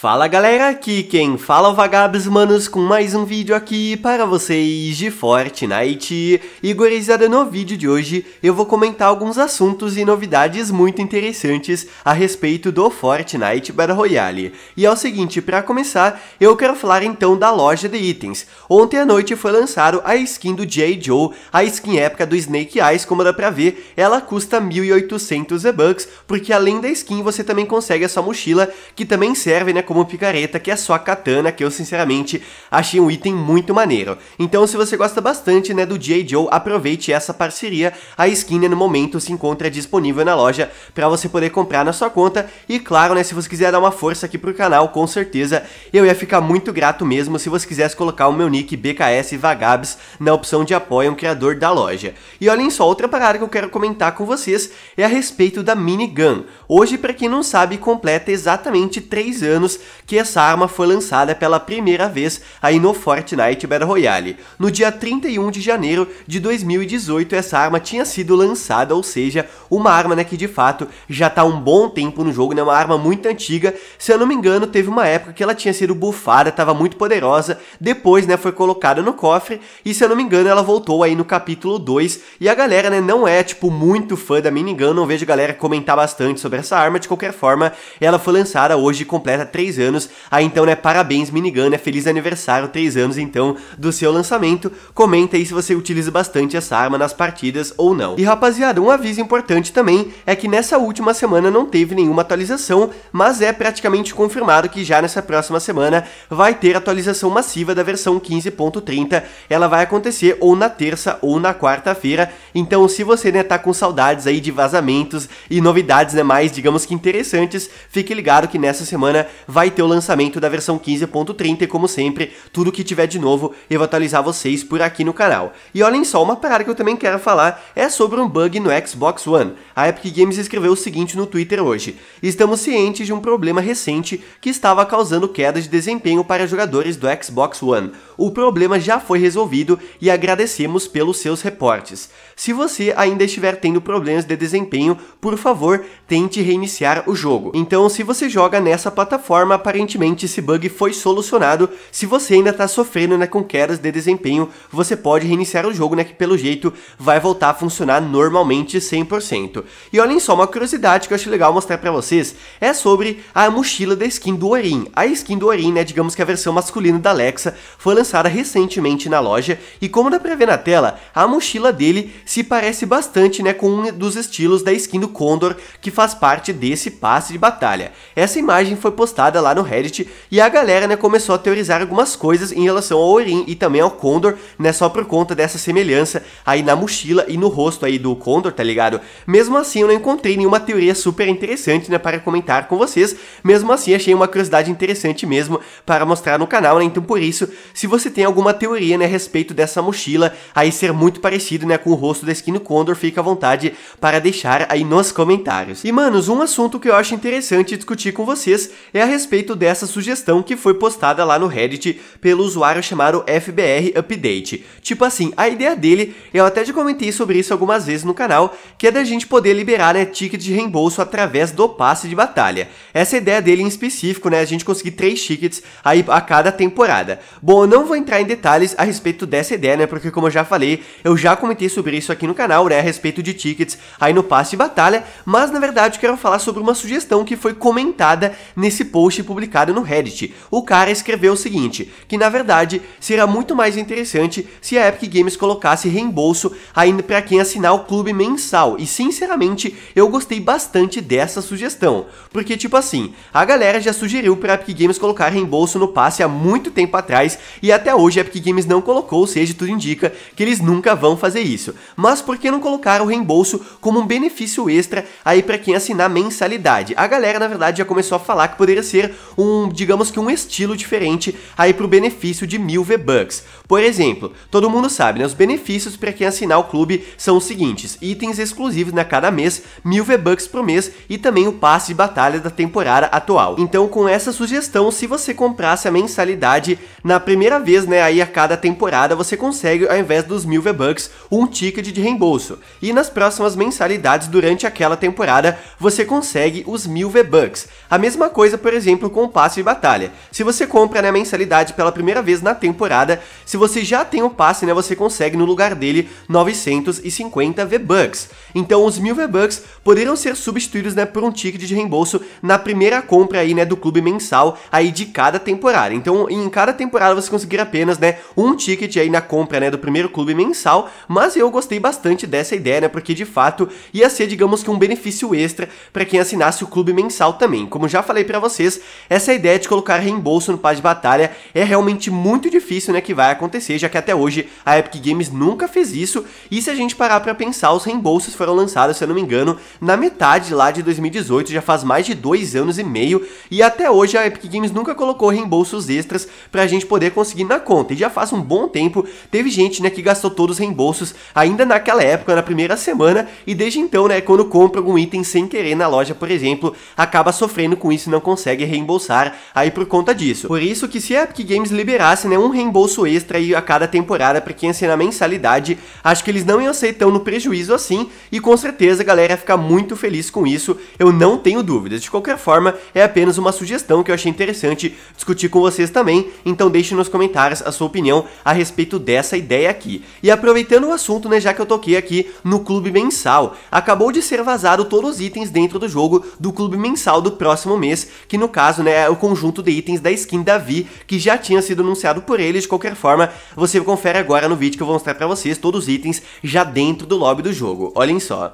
Fala galera, aqui quem fala é o Vagabos Manos com mais um vídeo aqui para vocês de Fortnite. E gurizada, no vídeo de hoje eu vou comentar alguns assuntos e novidades muito interessantes a respeito do Fortnite Battle Royale. E é o seguinte, para começar, eu quero falar então da loja de itens. Ontem à noite foi lançado a skin do J. Joe, a skin épica do Snake Eyes, como dá pra ver, ela custa 1.800 e bucks porque além da skin você também consegue a sua mochila, que também serve, né, como picareta, que é só a katana, que eu sinceramente achei um item muito maneiro. Então se você gosta bastante né, do J. Joe, aproveite essa parceria, a skin né, no momento se encontra disponível na loja para você poder comprar na sua conta, e claro, né, se você quiser dar uma força aqui pro canal, com certeza eu ia ficar muito grato mesmo se você quisesse colocar o meu nick BKS Vagabs na opção de apoio um criador da loja. E olhem só, outra parada que eu quero comentar com vocês é a respeito da minigun. Hoje, para quem não sabe, completa exatamente 3 anos que essa arma foi lançada pela primeira vez aí no Fortnite Battle Royale. No dia 31 de janeiro de 2018 essa arma tinha sido lançada, ou seja, uma arma né, que de fato já está um bom tempo no jogo, né, uma arma muito antiga. Se eu não me engano, teve uma época que ela tinha sido bufada, estava muito poderosa, depois né, foi colocada no cofre e se eu não me engano ela voltou aí no capítulo 2 e a galera né, não é tipo muito fã da minigana, não vejo a galera comentar bastante sobre essa arma, de qualquer forma ela foi lançada hoje e completa 3 3 anos. Ah, então, né, parabéns Minigun, né, feliz aniversário, 3 anos então do seu lançamento. Comenta aí se você utiliza bastante essa arma nas partidas ou não. E rapaziada, um aviso importante também é que nessa última semana não teve nenhuma atualização, mas é praticamente confirmado que já nessa próxima semana vai ter atualização massiva da versão 15.30. Ela vai acontecer ou na terça ou na quarta-feira. Então, se você né, tá com saudades aí de vazamentos e novidades né, mais, digamos que interessantes, fique ligado que nessa semana vai vai ter o lançamento da versão 15.30 e como sempre, tudo que tiver de novo eu vou atualizar vocês por aqui no canal. E olhem só, uma parada que eu também quero falar é sobre um bug no Xbox One. A Epic Games escreveu o seguinte no Twitter hoje, estamos cientes de um problema recente que estava causando queda de desempenho para jogadores do Xbox One. O problema já foi resolvido e agradecemos pelos seus reportes. Se você ainda estiver tendo problemas de desempenho, por favor, tente reiniciar o jogo. Então, se você joga nessa plataforma, forma, aparentemente esse bug foi solucionado. Se você ainda está sofrendo né, com quedas de desempenho, você pode reiniciar o jogo, né, que pelo jeito vai voltar a funcionar normalmente 100%. E olhem só, uma curiosidade que eu acho legal mostrar para vocês é sobre a mochila da skin do Orin. A skin do Orin, né, digamos que a versão masculina da Alexa, foi lançada recentemente na loja e como dá para ver na tela, a mochila dele se parece bastante né, com um dos estilos da skin do Condor que faz parte desse passe de batalha. Essa imagem foi postada lá no Reddit e a galera né, começou a teorizar algumas coisas em relação ao Orin e também ao Condor, né, só por conta dessa semelhança aí na mochila e no rosto aí do Condor, tá ligado? Mesmo assim eu não encontrei nenhuma teoria super interessante, né, para comentar com vocês, mesmo assim achei uma curiosidade interessante mesmo para mostrar no canal, né, então por isso, se você tem alguma teoria, né, a respeito dessa mochila aí ser muito parecido, né, com o rosto da Skin Condor, fica à vontade para deixar aí nos comentários. E manos, um assunto que eu acho interessante discutir com vocês é a respeito respeito dessa sugestão que foi postada lá no Reddit pelo usuário chamado FBR Update. Tipo assim, a ideia dele, eu até já comentei sobre isso algumas vezes no canal, que é da gente poder liberar né, ticket de reembolso através do passe de batalha. Essa é ideia dele em específico, né, a gente conseguir três tickets aí a cada temporada. Bom, eu não vou entrar em detalhes a respeito dessa ideia, né, porque como eu já falei, eu já comentei sobre isso aqui no canal, né, a respeito de tickets aí no passe de batalha, mas na verdade quero falar sobre uma sugestão que foi comentada nesse post post publicado no Reddit. O cara escreveu o seguinte, que na verdade seria muito mais interessante se a Epic Games colocasse reembolso ainda para quem assinar o clube mensal, e sinceramente eu gostei bastante dessa sugestão, porque tipo assim, a galera já sugeriu para Epic Games colocar reembolso no passe há muito tempo atrás, e até hoje a Epic Games não colocou, ou seja, tudo indica que eles nunca vão fazer isso. Mas por que não colocar o reembolso como um benefício extra aí para quem assinar mensalidade? A galera na verdade já começou a falar que poderia ser ser um, digamos que um estilo diferente aí para o benefício de mil V-Bucks. Por exemplo, todo mundo sabe, né? Os benefícios para quem assinar o clube são os seguintes: itens exclusivos na né, cada mês, mil V-Bucks por mês e também o passe de batalha da temporada atual. Então, com essa sugestão, se você comprasse a mensalidade na primeira vez, né? Aí a cada temporada você consegue, ao invés dos mil V-Bucks, um ticket de reembolso. E nas próximas mensalidades durante aquela temporada você consegue os mil V-Bucks. A mesma coisa, por exemplo exemplo, com o passe de batalha. Se você compra né, a mensalidade pela primeira vez na temporada, se você já tem o passe, né, você consegue no lugar dele 950 V-Bucks. Então os 1000 V-Bucks poderão ser substituídos né, por um ticket de reembolso na primeira compra aí, né, do clube mensal aí de cada temporada. Então em cada temporada você conseguirá apenas né, um ticket aí na compra né, do primeiro clube mensal, mas eu gostei bastante dessa ideia, né, porque de fato ia ser, digamos que um benefício extra para quem assinasse o clube mensal também. Como já falei para vocês, essa ideia de colocar reembolso no passe de batalha é realmente muito difícil né, que vai acontecer, já que até hoje a Epic Games nunca fez isso, e se a gente parar para pensar, os reembolsos foram lançados, se eu não me engano, na metade lá de 2018, já faz mais de dois anos e meio, e até hoje a Epic Games nunca colocou reembolsos extras para a gente poder conseguir na conta, e já faz um bom tempo, teve gente né, que gastou todos os reembolsos ainda naquela época, na primeira semana, e desde então, né, quando compra algum item sem querer na loja, por exemplo, acaba sofrendo com isso e não consegue reembolsar aí por conta disso. Por isso que se a Epic Games liberasse né, um reembolso extra aí a cada temporada para quem assina mensalidade, acho que eles não iam aceitar no prejuízo assim e com certeza a galera ia ficar muito feliz com isso, eu não tenho dúvidas. De qualquer forma, é apenas uma sugestão que eu achei interessante discutir com vocês também, então deixe nos comentários a sua opinião a respeito dessa ideia aqui. E aproveitando o assunto, né, já que eu toquei aqui no clube mensal, acabou de ser vazado todos os itens dentro do jogo do clube mensal do próximo mês, que no caso, né, é o conjunto de itens da skin da Vi, que já tinha sido anunciado por eles. De qualquer forma, você confere agora no vídeo que eu vou mostrar pra vocês todos os itens já dentro do lobby do jogo. Olhem só.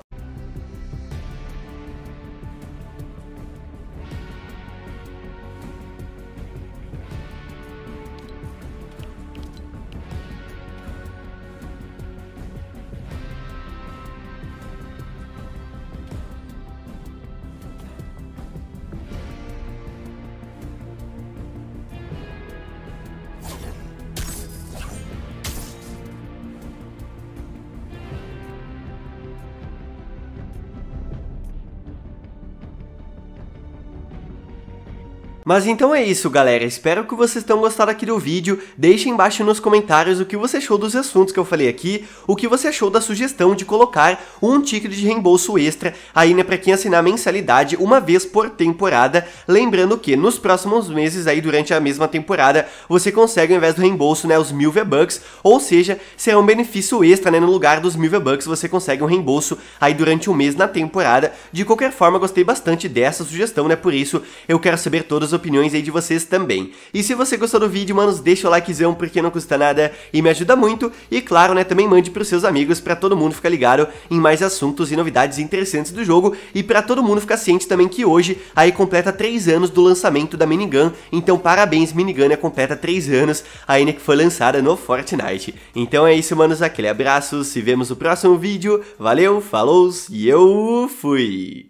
Mas então é isso, galera. Espero que vocês tenham gostado aqui do vídeo. Deixem embaixo nos comentários o que você achou dos assuntos que eu falei aqui, o que você achou da sugestão de colocar um ticket de reembolso extra aí, né, pra quem assinar mensalidade uma vez por temporada. Lembrando que nos próximos meses aí, durante a mesma temporada, você consegue, ao invés do reembolso, né, os mil V-Bucks, ou seja, será um benefício extra, né, no lugar dos mil V-Bucks, você consegue um reembolso aí durante o um mês na temporada. De qualquer forma, gostei bastante dessa sugestão, né, por isso eu quero saber todas opiniões aí de vocês também. E se você gostou do vídeo, manos, deixa o likezão porque não custa nada e me ajuda muito. E claro, né, também mande pros seus amigos para todo mundo ficar ligado em mais assuntos e novidades interessantes do jogo e para todo mundo ficar ciente também que hoje aí completa 3 anos do lançamento da Minigun, então parabéns Minigun, é completa 3 anos aí né, que foi lançada no Fortnite. Então é isso, manos, aquele abraço, se vemos no próximo vídeo, valeu, falou e eu fui!